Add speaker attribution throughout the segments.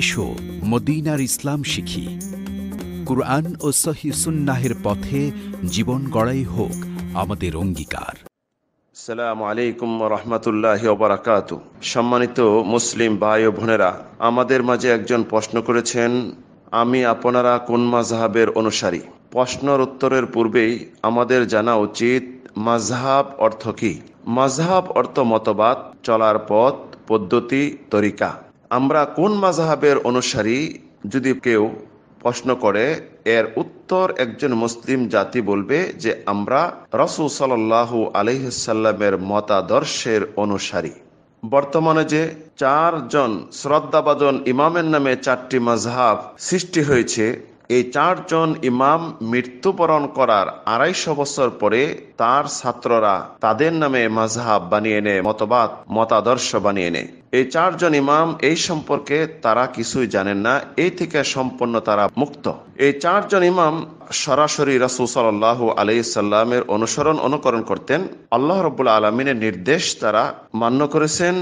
Speaker 1: এসো মদিনার ইসলাম শিখি কুরআন ও সহি সুন্নাহের পথে জীবন গড়াই হোক আমাদের অঙ্গীকার সালামু আলাইকুম রহমতুল্লাহ ওবরাকাত সম্মানিত মুসলিম ভাই ও বোনেরা আমাদের মাঝে একজন প্রশ্ন করেছেন আমি আপনারা কোন মাঝহাবের অনুসারী প্রশ্নর উত্তরের পূর্বেই আমাদের জানা উচিত মাঝহাব অর্থ কি মাঝহাব অর্থ মতবাদ চলার পথ পদ্ধতি তরিকা আমরা কোন মাজাহাবের অনুসারী যদি কেউ প্রশ্ন করে এর উত্তর একজন মুসলিম জাতি বলবে যে আমরা রসুল সাল্লাহু আলহ্লামের মতাদর্শের অনুসারী বর্তমানে যে চারজন শ্রদ্ধাবাজন ইমামের নামে চারটি মাঝহাব সৃষ্টি হয়েছে এই চারজন ইমাম মৃত্যুবরণ করার আড়াইশো বছর পরে তার ছাত্ররা তাদের নামে মাঝহাব বানিয়ে নেয় মতবাদ মতাদর্শ বানিয়ে নেয় এই চারজন ইমাম এই সম্পর্কে তারা কিছুই জানেন না এই থেকে সম্পূর্ণ তারা মুক্ত এই চারজন ইমাম সরাসরি রাসুল সাল আলি সাল্লামের অনুসরণ অনুকরণ করতেন আল্লাহ রবুল্লা আলমিনের নির্দেশ তারা মান্য করেছেন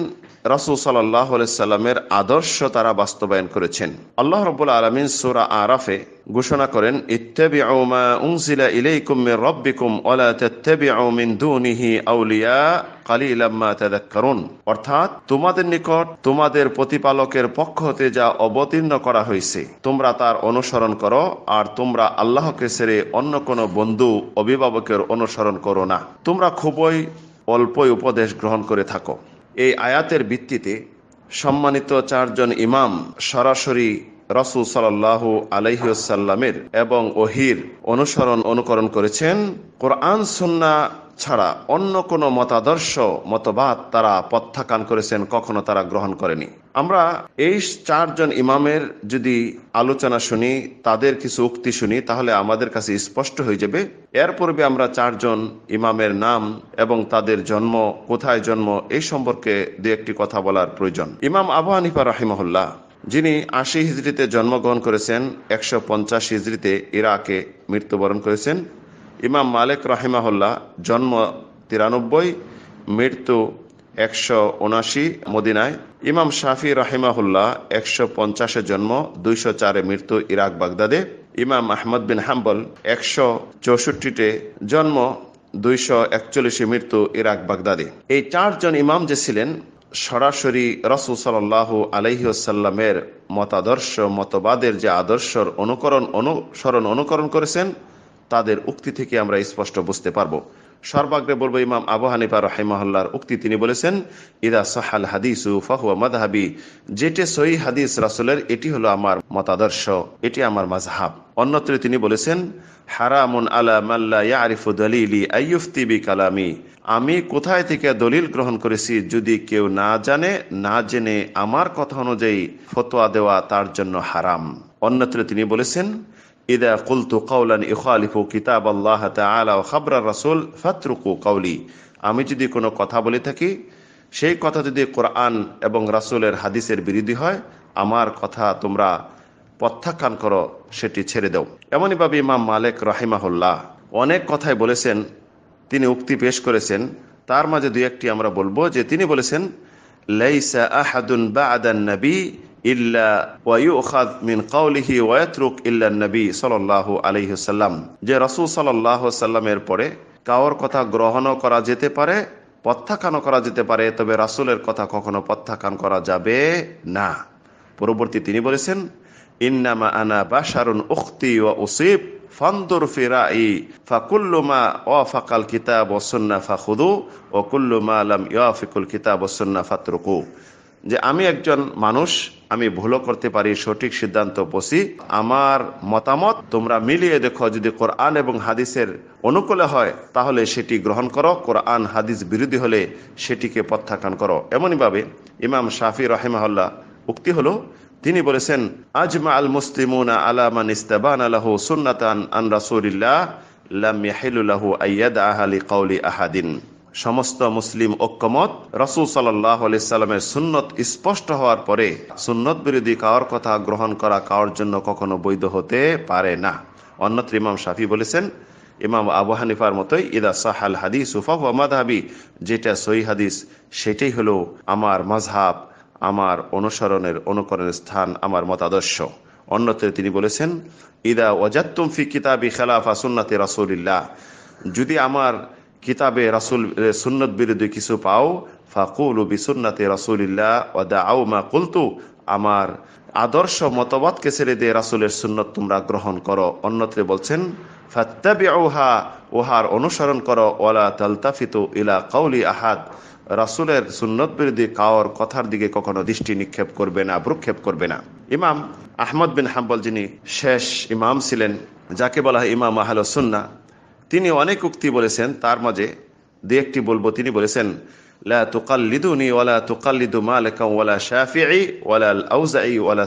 Speaker 1: রাসুল সাল্লাহ সাল্লামের আদর্শ তারা বাস্তবায়ন করেছেন আল্লাহ রবুল আলমিন সুরা আরাফে ঘোষণা করেন ইত্যাবি আউমা উংসিলা ইলাইকুম মির রব্বিকুম ওয়ালা তাত্তাবিউ মিন দুনিহি আউলিয়া কালিলাম্মা তাযাক্কারুন অর্থাৎ তোমাদের নিকট তোমাদের প্রতিপালকের পক্ষ হতে যা অবতীর্ণ করা হয়েছে তোমরা তার অনুসরণ করো আর তোমরা আল্লাহকে সেরে অন্য কোন বন্ধু অভিভাবকের অনুসরণ করো না তোমরা খুবই অল্পই উপদেশ গ্রহণ করে থাকো এই আয়াতের ভিত্তিতে সম্মানিত চারজন ইমাম সরাসরি রাসুল সাল্লাহ আলহিউসাল্লামের এবং ওহির অনুসরণ অনুকরণ করেছেন কোরআন সুন্না ছাড়া অন্য কোনো মতাদর্শ মতবাদ তারা প্রত্যাখ্যান করেছেন কখনো তারা গ্রহণ করেনি আমরা এই চারজন ইমামের যদি আলোচনা শুনি তাদের কিছু উক্তি শুনি তাহলে আমাদের কাছে স্পষ্ট হয়ে যাবে এর পূর্বে আমরা চারজন ইমামের নাম এবং তাদের জন্ম কোথায় জন্ম এই সম্পর্কে দু একটি কথা বলার প্রয়োজন ইমাম আবু হানিফা রাহিমহল্লা যিনি আশি হিজড়িতে জন্মগ্রহণ করেছেন একশো পঞ্চাশ হিজড়িতে ইরাকে মৃত্যুবরণ করেছেন ইমাম মালিক রাহিমাহুল্লাহ জন্ম তিরানব্বই মৃত্যু একশো উনাশি মদিনায় ইমাম শাফি রাহিমাহুল্লাহ একশো পঞ্চাশে জন্ম দুইশো চারে মৃত্যু ইরাক বাগদাদে ইমাম আহমদ বিন হাম্বল একশো চৌষট্টিতে জন্ম দুইশো একচল্লিশে মৃত্যু ইরাক বাগদাদে এই চারজন ইমাম যে ছিলেন সরাসরি রসুল সাল্লাহ আলহিউসাল্লামের মতাদর্শ মতবাদের যে আদর্শর অনুকরণ অনুসরণ অনুকরণ করেছেন তাদের উক্তি থেকে আমরা স্পষ্ট বুঝতে পারব সর্বাগ্রে বলব ইমাম আবু হানিফা রহেমহল্লার উক্তি তিনি বলেছেন ইদা সাহাল হাদিসু ফাহুয়া মাদহাবি যেটি সহি হাদিস রাসুলের এটি হলো আমার মতাদর্শ এটি আমার মাজহাব অন্যত্রে তিনি বলেছেন হারামুন আলা মাল্লা ইয়ারিফু দলিলি আইয়ুফতিবি কালামি আমি কোথায় থেকে দলিল গ্রহণ করেছি যদি কেউ না জানে না জেনে আমার কথা অনুযায়ী ফতোয়া দেওয়া তার জন্য হারাম অন্যত্র তিনি বলেছেন ইদা কুলতু কৌলান ইখালিফু কিতাব আল্লাহ তালা খাবরা রাসুল ফাতরুকু কৌলি আমি যদি কোনো কথা বলে থাকি সেই কথা যদি কোরআন এবং রাসুলের হাদিসের বিরোধী হয় আমার কথা তোমরা প্রত্যাখ্যান করো সেটি ছেড়ে দাও এমনইভাবে ইমাম মালিক রাহিমাহুল্লাহ অনেক কথাই বলেছেন তিনি উক্তি পেশ করেছেন তার মাঝে দুই একটি আমরা বলবো যে তিনি বলেছেন আহাদুন বা ইল্লা ইল্লা নবী সাল্লাল্লাহু যে রাসূল সাল্লাল্লাহু সাল্লামের পরে কাওর কথা গ্রহণও করা যেতে পারে প্রত্যাখ্যানও করা যেতে পারে তবে রাসূলের কথা প্রত্যাখ্যান করা যাবে না পরবর্তী তিনি বলেছেন ইন্নামা আনা বাশারুন উখতি ও উসিফ ফন্দর ফিরাই ফাকুল্লুমা অফাকাল কিতাব ওসন্না ফাখুদু ও কুল্লুমা আলম ইয়াফিকুল কিতাব ওসন্না ফাতরুকু যে আমি একজন মানুষ আমি ভুলও করতে পারি সঠিক সিদ্ধান্ত বসি আমার মতামত তোমরা মিলিয়ে দেখো যদি কোরআন এবং হাদিসের অনুকূলে হয় তাহলে সেটি গ্রহণ করো কোরআন হাদিস বিরোধী হলে সেটিকে প্রত্যাখ্যান করো এমনইভাবে ইমাম শাফি রহেমাহল্লা উক্তি হলো তিনি বলেছেন আজমা আল মুসলিমুনা আলামান ইস্তাবান আলাহু সুন্নাতান আন রাসূলিল্লাহ লাম ইয়াহিলুল্লাহ আয়াদ আহালি কাউলি আহাদিন সমস্ত মুসলিম ঐক্যমত রসুল সাল্লাহ সাল্লামের সুন্নত স্পষ্ট হওয়ার পরে সুন্নত বিরোধী কাওয়ার কথা গ্রহণ করা কার জন্য কখনো বৈধ হতে পারে না অন্যত্র ইমাম শাফি বলেছেন ইমাম আবু হানিফার মতোই ইদা সাহাল হাদিস উফা মাদহাবি যেটা সই হাদিস সেটাই হলো আমার মজহাব আমার অনুসরণের অনুকরণের স্থান আমার মতাদর্শ অন্যত্র তিনি বলেছেন ইদা ওয়াজাত্তুম ফি কিতাবি খেলাফা সুন্নাতে রাসুলিল্লাহ যদি আমার কিতাবে রাসুল সুন্নত বিরুদ্ধে কিছু পাও ফাকুল বিসুন্নাতে রাসুলিল্লাহ ওদা আউ মা কুলতু আমার আদর্শ মতবাদকে ছেড়ে দিয়ে রাসুলের সুন্নত তোমরা গ্রহণ করো অন্যত্রে বলছেন ফাত্তাবি ওহা ওহার অনুসরণ করো ওলা তালতাফিতু ইলা কাউলি আহাদ রাসুলের সুন্নত বিরোধী কাওয়ার কথার দিকে কখনো দৃষ্টি নিক্ষেপ করবে না ভ্রুক্ষেপ করবে না ইমাম আহমদ বিন হাম্বল যিনি শেষ ইমাম ছিলেন যাকে বলা হয় ইমাম আহল সুন্না তিনি অনেক উক্তি বলেছেন তার মাঝে দু একটি বলবো তিনি বলেছেন লা ওয়ালা ওয়ালা ওয়ালা ওয়ালা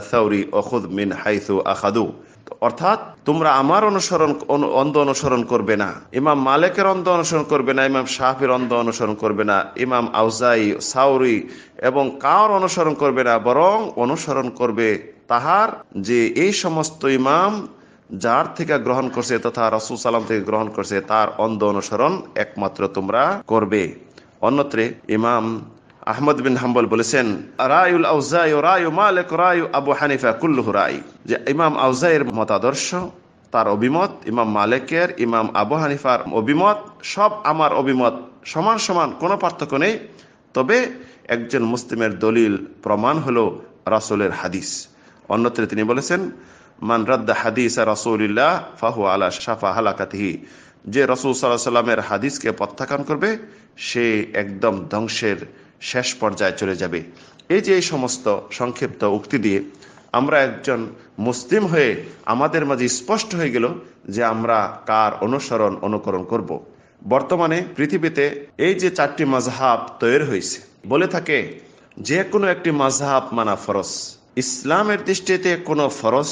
Speaker 1: অখুদ মিন আখাদু অর্থাৎ তোমরা আমার অনুসরণ অন্ধ অনুসরণ করবে না ইমাম মালিকের অন্ধ অনুসরণ করবে না ইমাম শাহের অন্ধ অনুসরণ করবে না ইমাম আউজাই সাউরি এবং কার অনুসরণ করবে না বরং অনুসরণ করবে তাহার যে এই সমস্ত ইমাম যার থেকে গ্রহণ করছে তথা রসুল সালাম থেকে গ্রহণ করছে তার অন্ধ অনুসরণ একমাত্র তোমরা করবে অন্যত্রে ইমাম আহমদ বিন হাম্বল বলেছেন রায়ুল আউজাই রায়ু মালিক রায়ু আবু হানিফা কুল্লুহ রায় যে ইমাম আউজাইয়ের মতাদর্শ তার অভিমত ইমাম মালিকের ইমাম আবু হানিফার অভিমত সব আমার অভিমত সমান সমান কোনো পার্থক্য নেই তবে একজন মুসলিমের দলিল প্রমাণ হলো রাসুলের হাদিস অন্যত্রে তিনি বলেছেন মান রাদ্দা হাদিস রাসুলিল্লাহ ফাহু আলা সাফা হালাকাতিহি যে রসুল সাল্লাহ সাল্লামের হাদিসকে প্রত্যাখ্যান করবে সে একদম ধ্বংসের শেষ পর্যায়ে চলে যাবে এই যে এই সমস্ত সংক্ষিপ্ত উক্তি দিয়ে আমরা একজন মুসলিম হয়ে আমাদের মাঝে স্পষ্ট হয়ে গেল যে আমরা কার অনুসরণ অনুকরণ করব। বর্তমানে পৃথিবীতে এই যে চারটি মাজহাব তৈরি হয়েছে বলে থাকে যে কোনো একটি মাজহাব মানা ফরজ ইসলামের দৃষ্টিতে কোনো ফরস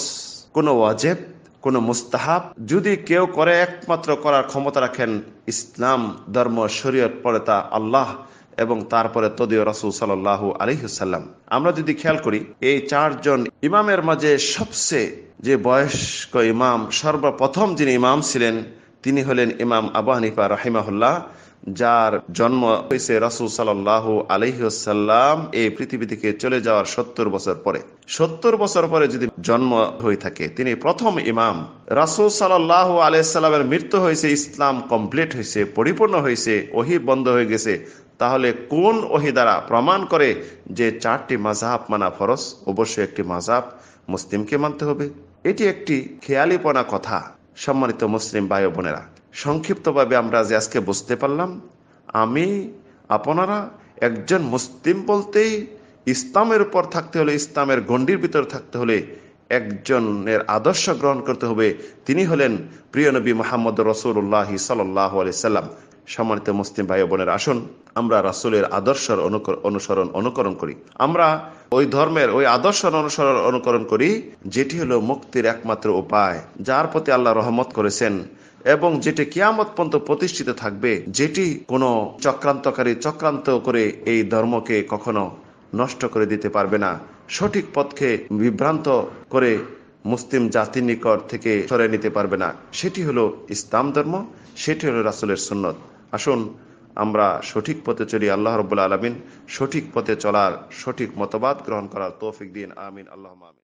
Speaker 1: কোনো ওয়াজেব কোনো মুস্তাহাব যদি কেউ করে একমাত্র করার ক্ষমতা রাখেন ইসলাম ধর্ম শরীয়ত পরে তা আল্লাহ এবং তারপরে তদীয় রাসুল সাল্লাহ আলহিসাল্লাম আমরা যদি খেয়াল করি এই চারজন ইমামের মাঝে সবচেয়ে যে বয়স্ক ইমাম সর্বপ্রথম যিনি ইমাম ছিলেন তিনি হলেন ইমাম আবু হানিফা রাহিমাহুল্লাহ যার জন্ম হয়েছে রাসুল সাল্লাহ আলহিহসাল্লাম এই পৃথিবী থেকে চলে যাওয়ার সত্তর বছর পরে সত্তর বছর পরে যদি জন্ম হয়ে থাকে তিনি প্রথম ইমাম রাসুল সাল্লাহ আলহিসাল্লামের মৃত্যু হয়েছে ইসলাম কমপ্লিট হয়েছে পরিপূর্ণ হয়েছে ওহি বন্ধ হয়ে গেছে তাহলে কোন ওহি দ্বারা প্রমাণ করে যে চারটি মাঝাব মানা ফরজ অবশ্যই একটি মাঝাব মুসলিমকে মানতে হবে এটি একটি খেয়ালিপনা কথা সম্মানিত মুসলিম ভাই বোনেরা সংক্ষিপ্তভাবে আমরা যে আজকে বুঝতে পারলাম আমি আপনারা একজন মুসলিম বলতেই ইসলামের উপর থাকতে হলে ইসলামের গণ্ডির ভিতর থাকতে হলে একজনের আদর্শ গ্রহণ করতে হবে তিনি হলেন প্রিয় নবী মোহাম্মদ রসুল্লাহ সাল্লাহ আলি সাল্লাম সম্মানিত মুসলিম ভাই বোনের আসুন আমরা রাসুলের আদর্শ অনুসরণ অনুকরণ করি আমরা ওই ধর্মের ওই আদর্শ অনুসরণ অনুকরণ করি যেটি হলো মুক্তির একমাত্র উপায় যার প্রতি আল্লাহ রহমত করেছেন এবং যেটি কিয়ামত পর্যন্ত প্রতিষ্ঠিত থাকবে যেটি কোনো চক্রান্তকারী চক্রান্ত করে এই ধর্মকে কখনো নষ্ট করে দিতে পারবে না সঠিক পথকে বিভ্রান্ত করে মুসলিম জাতির নিকট থেকে সরে নিতে পারবে না সেটি হলো ইসলাম ধর্ম সেটি হলো রাসুলের সুন্নত আসুন আমরা সঠিক পথে চলি আল্লাহ রবুল্লা আলমিন সঠিক পথে চলার সঠিক মতবাদ গ্রহণ করার তৌফিক দিন আমিন আল্লাহ আমিন